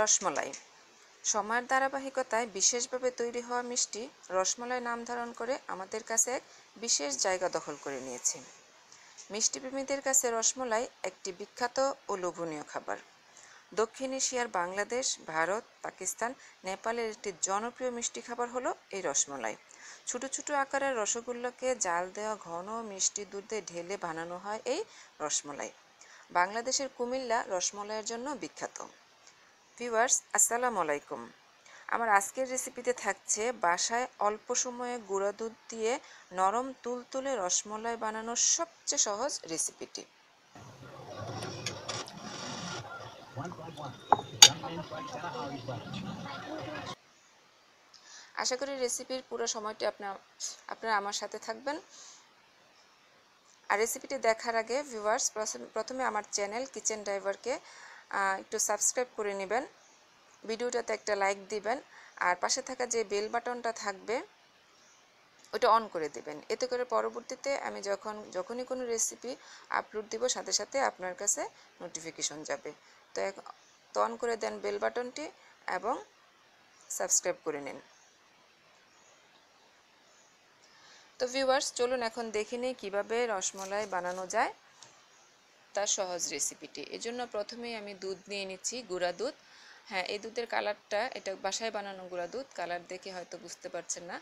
রসমলাই সময়ের ধারাবাহিকতায় বিশেষভাবে তৈরি হওয়া মিষ্টি রসমলাই নাম ধারণ করে আমাদের কাছে এক বিশেষ জায়গা দখল করে নিয়েছে মিষ্টিপ্রেমীদের কাছে রসমলাই একটি বিখ্যাত ও লোভনীয় খাবার দক্ষিণ এশিয়ার বাংলাদেশ ভারত পাকিস্তান নেপালের একটি জনপ্রিয় মিষ্টি খাবার হলো এই রসমলাই ছোট ছোট আকারের রসগোল্লাকে জাল দেওয়া ঘন মিষ্টি দুধে ঢেলে বানানো হয় এই রসমলাই বাংলাদেশের কুমিল্লা রসমলাইয়ের জন্য বিখ্যাত ভিউয়ার্স আসসালামু আলাইকুম আমার আজকের রেসিপিতে থাকছে বাসায় অল্প সময়ে গুঁড়া দুধ দিয়ে নরম তুলতুলে রসমলাই বানানোর সবচেয়ে সহজ রেসিপিটি আশা করি রেসিপির পুরো সময়টি আপনার আপনারা আমার সাথে থাকবেন আর রেসিপিটি দেখার আগে ভিউয়ার্স প্রথমে আমার চ্যানেল কিচেন ড্রাইভারকে একটু সাবস্ক্রাইব করে নেবেন ভিডিওটাতে একটা লাইক দিবেন আর পাশে থাকা যে বেল বাটনটা থাকবে ওটা অন করে দেবেন এতে করে পরবর্তীতে আমি যখন যখনই কোনো রেসিপি আপলোড দিব সাথে সাথে আপনার কাছে নোটিফিকেশন যাবে তো এক তো অন করে দেন বেল বাটনটি এবং সাবস্ক্রাইব করে নিন তো ভিউয়ার্স চলুন এখন দেখে নিই কীভাবে রসমলাই বানানো যায় তার সহজ রেসিপিটি এজন্য প্রথমেই আমি দুধ নিয়ে নিচ্ছি গুঁড়া দুধ হ্যাঁ এই দুধের কালারটা এটা বাসায় বানানো গুঁড়া দুধ কালার দেখে হয়তো বুঝতে পারছেন না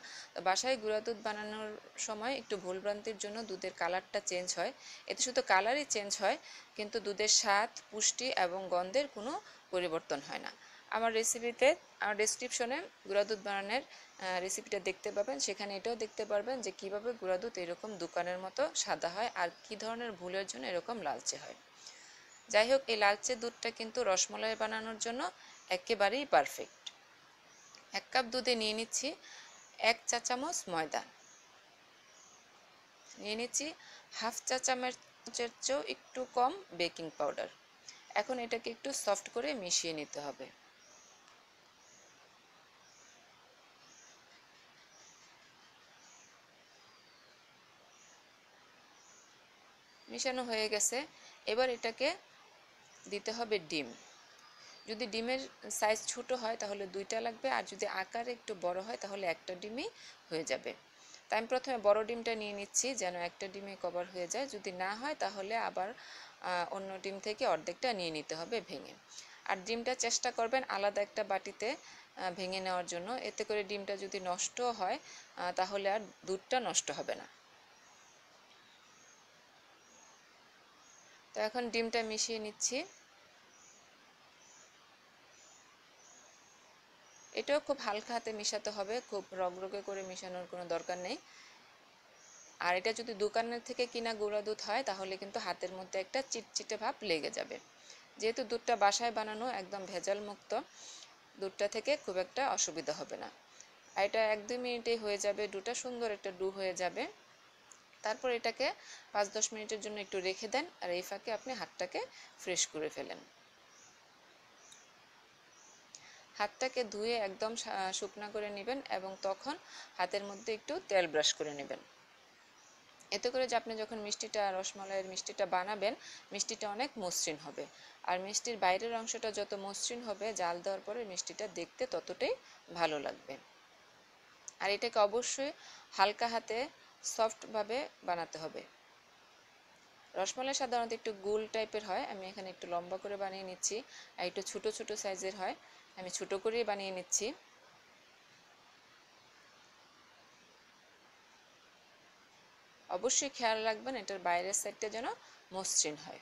বাসায় গুঁড়া দুধ বানানোর সময় একটু ভুলভ্রান্তির জন্য দুধের কালারটা চেঞ্জ হয় এতে শুধু কালারই চেঞ্জ হয় কিন্তু দুধের স্বাদ পুষ্টি এবং গন্ধের কোনো পরিবর্তন হয় না আমার রেসিপিতে আমার ডিসক্রিপশনে গুঁড়া দুধ বানানোর রেসিপিটা দেখতে পাবেন সেখানে এটাও দেখতে পারবেন যে কিভাবে গুঁড়া দুধ এরকম দোকানের মতো সাদা হয় আর কি ধরনের ভুলের জন্য এরকম লালচে হয় যাই হোক এই লালচে দুধটা কিন্তু রসমলাই বানানোর জন্য একেবারেই পারফেক্ট এক কাপ দুধে নিয়ে নিচ্ছি এক চা চামচ ময়দা নিয়ে নিচ্ছি হাফ চা চামচের চেয়েও একটু কম বেকিং পাউডার এখন এটাকে একটু সফট করে মিশিয়ে নিতে হবে মিশানো হয়ে গেছে এবার এটাকে দিতে হবে ডিম যদি ডিমের সাইজ ছোট হয় তাহলে দুইটা লাগবে আর যদি আকারে একটু বড় হয় তাহলে একটা ডিমই হয়ে যাবে তাই আমি প্রথমে বড় ডিমটা নিয়ে নিচ্ছি যেন একটা ডিমে কভার হয়ে যায় যদি না হয় তাহলে আবার অন্য ডিম থেকে অর্ধেকটা নিয়ে নিতে হবে ভেঙে আর ডিমটা চেষ্টা করবেন আলাদা একটা বাটিতে ভেঙে নেওয়ার জন্য এতে করে ডিমটা যদি নষ্ট হয় তাহলে আর দুধটা নষ্ট হবে না তো এখন ডিমটা মিশিয়ে নিচ্ছি এটাও খুব হালকা হাতে মিশাতে হবে খুব রগরগে করে মেশানোর কোনো দরকার নেই আর এটা যদি দোকানের থেকে কিনা গুঁড়া দুধ হয় তাহলে কিন্তু হাতের মধ্যে একটা চিটচিটে ভাব লেগে যাবে যেহেতু দুধটা বাসায় বানানো একদম ভেজাল মুক্ত দুধটা থেকে খুব একটা অসুবিধা হবে না আর এটা এক দুই মিনিটেই হয়ে যাবে দুটা সুন্দর একটা ডু হয়ে যাবে তারপর এটাকে পাঁচ দশ মিনিটের জন্য একটু রেখে দেন আর এই ফাঁকে আপনি হাতটাকে ফ্রেশ করে ফেলেন হাতটাকে ধুয়ে একদম শুকনা করে নেবেন এবং তখন হাতের মধ্যে একটু তেল ব্রাশ করে নেবেন এতে করে যে আপনি যখন মিষ্টিটা রসমালাইয়ের মিষ্টিটা বানাবেন মিষ্টিটা অনেক মসৃণ হবে আর মিষ্টির বাইরের অংশটা যত মসৃণ হবে জাল দেওয়ার পরে মিষ্টিটা দেখতে ততটাই ভালো লাগবে আর এটাকে অবশ্যই হালকা হাতে সফটভাবে বানাতে হবে রসমালাই সাধারণত একটু গোল টাইপের হয় আমি এখানে একটু লম্বা করে বানিয়ে নিচ্ছি আর একটু ছোটো ছোটো সাইজের হয় আমি ছোটো করেই বানিয়ে নিচ্ছি অবশ্যই খেয়াল রাখবেন এটার বাইরের সাইডটা যেন মসৃণ হয়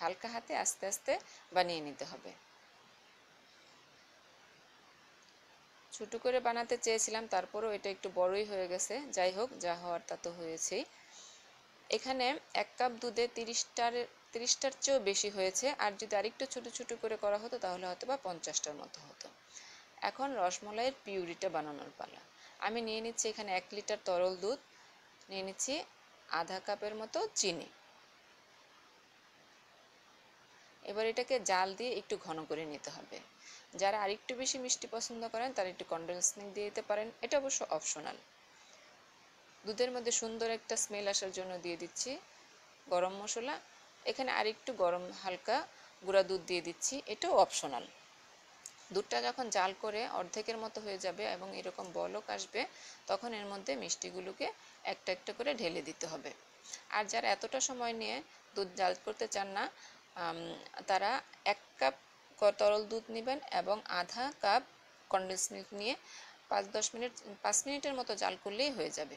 হালকা হাতে আস্তে আস্তে বানিয়ে নিতে হবে ছোট করে বানাতে চেয়েছিলাম তারপরও এটা একটু বড়ই হয়ে গেছে যাই হোক যা হওয়ার তা তো হয়েছেই এখানে এক কাপ দুধে তিরিশটার তিরিশটার চেয়েও বেশি হয়েছে আর যদি আরেকটু ছোট ছোট করে করা হতো তাহলে হয়তো বা পঞ্চাশটার মতো হতো এখন রসমলাইয়ের পিউরিটা বানানোর পালা আমি নিয়ে নিচ্ছি এখানে এক লিটার তরল দুধ নিয়ে নিচ্ছি আধা কাপের মতো চিনি এবার এটাকে জাল দিয়ে একটু ঘন করে নিতে হবে যারা আরেকটু বেশি মিষ্টি পছন্দ করেন তারা একটু কন্ডেন্স মিল্ক দিয়ে দিতে পারেন এটা অবশ্য অপশনাল দুধের মধ্যে সুন্দর একটা স্মেল আসার জন্য দিয়ে দিচ্ছি গরম মশলা এখানে আরেকটু গরম হালকা গুঁড়া দুধ দিয়ে দিচ্ছি এটাও অপশনাল দুধটা যখন জাল করে অর্ধেকের মতো হয়ে যাবে এবং এরকম বলক আসবে তখন এর মধ্যে মিষ্টিগুলোকে একটা একটা করে ঢেলে দিতে হবে আর যারা এতটা সময় নিয়ে দুধ জাল করতে চান না তারা এক কাপ তরল দুধ নেবেন এবং আধা কাপ কন্ডেন্স মিল্ক নিয়ে পাঁচ দশ মিনিট পাঁচ মিনিটের মতো জাল করলেই হয়ে যাবে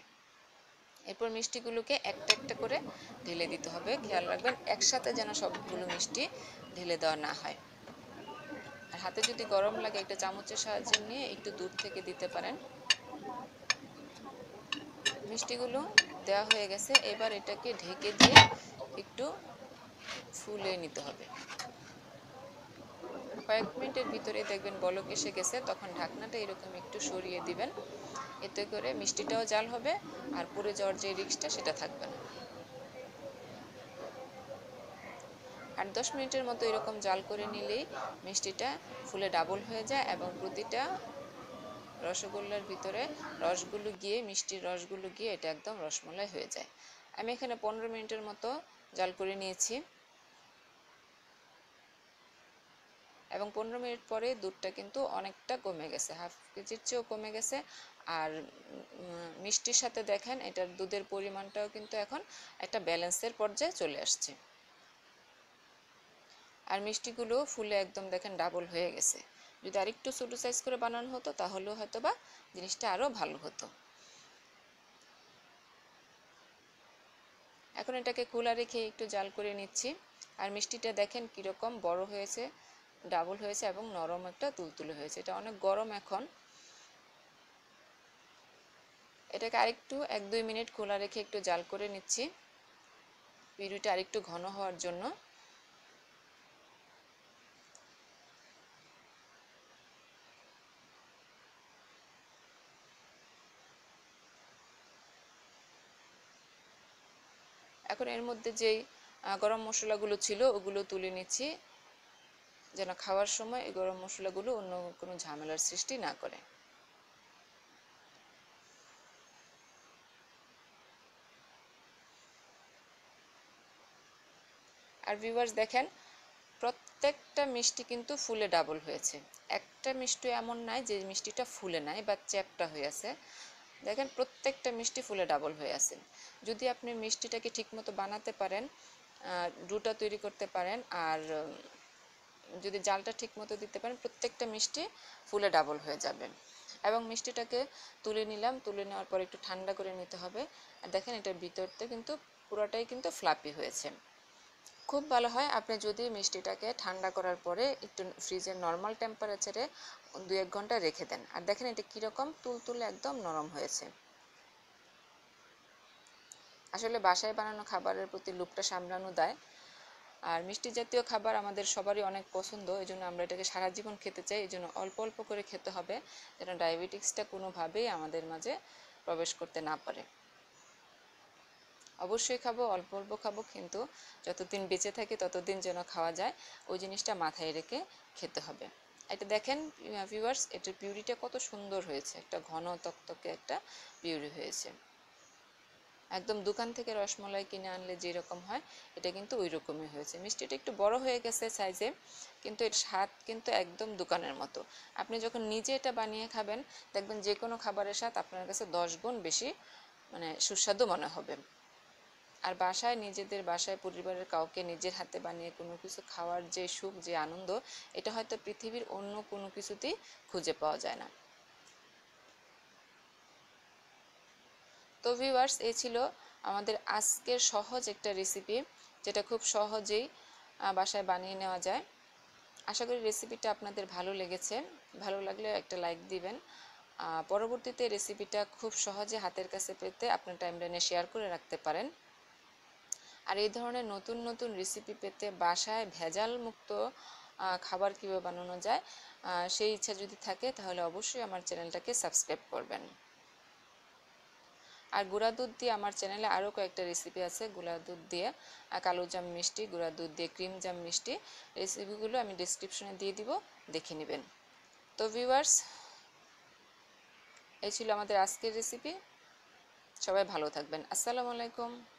এরপর মিষ্টিগুলোকে একটা একটা করে ঢেলে দিতে হবে খেয়াল রাখবেন একসাথে যেন সবগুলো মিষ্টি ঢেলে দেওয়া না হয় আর হাতে যদি গরম লাগে একটা চামচের সাহায্যে নিয়ে একটু দূর থেকে দিতে পারেন মিষ্টিগুলো দেওয়া হয়ে গেছে এবার এটাকে ঢেকে দিয়ে একটু ফুলে নিতে হবে কয়েক মিনিটের ভিতরে দেখবেন বলক এসে গেছে তখন ঢাকনাটা এরকম একটু সরিয়ে দিবেন এতে করে মিষ্টিটাও জাল হবে আর পুরে যাওয়ার যে রিক্সটা সেটা থাকবে না আট দশ মিনিটের মতো এরকম জাল করে নিলেই মিষ্টিটা ফুলে ডাবল হয়ে যায় এবং প্রতিটা রসগোল্লার ভিতরে রসগুলো গিয়ে মিষ্টির রসগুলো গিয়ে এটা একদম রসমলাই হয়ে যায় আমি এখানে পনেরো মিনিটের মতো জাল করে নিয়েছি এবং পনেরো মিনিট পরে দুধটা কিন্তু অনেকটা কমে গেছে হাফ কেজির চেয়েও কমে গেছে আর মিষ্টির সাথে দেখেন এটার দুধের পরিমাণটাও কিন্তু এখন একটা ব্যালেন্সের পর্যায়ে চলে আসছে আর মিষ্টিগুলো ফুলে একদম দেখেন ডাবল হয়ে গেছে যদি আরেকটু ছোটো সাইজ করে বানানো হতো তাহলেও হয়তো বা জিনিসটা আরও ভালো হতো এখন এটাকে খোলা রেখে একটু জাল করে নিচ্ছি আর মিষ্টিটা দেখেন কীরকম বড় হয়েছে ডাবল হয়েছে এবং নরম একটা তুলতুলে হয়েছে এটা অনেক গরম এখন এটাকে আরেকটু এক দুই মিনিট খোলা রেখে একটু জাল করে নিচ্ছি পিড়িটা আরেকটু ঘন হওয়ার জন্য এখন এর মধ্যে যেই গরম মশলাগুলো ছিল ওগুলো তুলে নিচ্ছি যেন খাওয়ার সময় এই গরম মশলাগুলো অন্য কোনো ঝামেলার সৃষ্টি না করে আর ভিউয়ার্স দেখেন প্রত্যেকটা মিষ্টি কিন্তু ফুলে ডাবল হয়েছে একটা মিষ্টি এমন নাই যে মিষ্টিটা ফুলে নাই বা চ্যাপটা হয়ে আছে দেখেন প্রত্যেকটা মিষ্টি ফুলে ডাবল হয়ে আছে যদি আপনি মিষ্টিটাকে ঠিকমতো বানাতে পারেন ডুটা তৈরি করতে পারেন আর যদি জালটা ঠিক মতো দিতে পারেন প্রত্যেকটা মিষ্টি ফুলে ডাবল হয়ে যাবে এবং মিষ্টিটাকে তুলে নিলাম তুলে নেওয়ার পর একটু ঠান্ডা করে নিতে হবে আর দেখেন এটার ভিতরতে কিন্তু পুরোটাই কিন্তু ফ্লাপি হয়েছে খুব ভালো হয় আপনি যদি মিষ্টিটাকে ঠান্ডা করার পরে একটু ফ্রিজের নর্মাল টেম্পারেচারে দু এক ঘন্টা রেখে দেন আর দেখেন এটা কীরকম তুলতুলে একদম নরম হয়েছে আসলে বাসায় বানানো খাবারের প্রতি লুপটা সামলানো দেয় আর মিষ্টি জাতীয় খাবার আমাদের সবারই অনেক পছন্দ এই জন্য আমরা এটাকে সারা জীবন খেতে চাই এই জন্য অল্প অল্প করে খেতে হবে যেন ডায়াবেটিক্সটা কোনোভাবেই আমাদের মাঝে প্রবেশ করতে না পারে অবশ্যই খাবো অল্প অল্প খাবো কিন্তু যতদিন বেঁচে থাকি ততদিন যেন খাওয়া যায় ওই জিনিসটা মাথায় রেখে খেতে হবে এটা দেখেন ভিউয়ার্স এটার পিউরিটা কত সুন্দর হয়েছে একটা ঘন তক্তকে একটা পিউরি হয়েছে একদম দোকান থেকে রসমলাই কিনে আনলে যেরকম হয় এটা কিন্তু ওই রকমই হয়েছে মিষ্টিটা একটু বড় হয়ে গেছে সাইজে কিন্তু এর স্বাদ কিন্তু একদম দোকানের মতো আপনি যখন নিজে এটা বানিয়ে খাবেন দেখবেন যে কোনো খাবারের স্বাদ আপনার কাছে দশ গুণ বেশি মানে সুস্বাদু মনে হবে আর বাসায় নিজেদের বাসায় পরিবারের কাউকে নিজের হাতে বানিয়ে কোনো কিছু খাওয়ার যে সুখ যে আনন্দ এটা হয়তো পৃথিবীর অন্য কোনো কিছুতেই খুঁজে পাওয়া যায় না তো ভিউয়ার্স এই ছিল আমাদের আজকের সহজ একটা রেসিপি যেটা খুব সহজেই বাসায় বানিয়ে নেওয়া যায় আশা করি রেসিপিটা আপনাদের ভালো লেগেছে ভালো লাগলে একটা লাইক দিবেন পরবর্তীতে রেসিপিটা খুব সহজে হাতের কাছে পেতে আপনার টাইমলাইনে শেয়ার করে রাখতে পারেন আর এই ধরনের নতুন নতুন রেসিপি পেতে বাসায় ভেজাল মুক্ত খাবার কীভাবে বানানো যায় সেই ইচ্ছা যদি থাকে তাহলে অবশ্যই আমার চ্যানেলটাকে সাবস্ক্রাইব করবেন আর গুঁড়া দুধ দিয়ে আমার চ্যানেলে আরও কয়েকটা রেসিপি আছে গুঁড়া দুধ দিয়ে কালো জাম মিষ্টি গুঁড়া দুধ দিয়ে ক্রিম জাম মিষ্টি রেসিপিগুলো আমি ডিসক্রিপশনে দিয়ে দিব দেখে নেবেন তো ভিউয়ার্স এই ছিল আমাদের আজকের রেসিপি সবাই ভালো থাকবেন আসসালামু আলাইকুম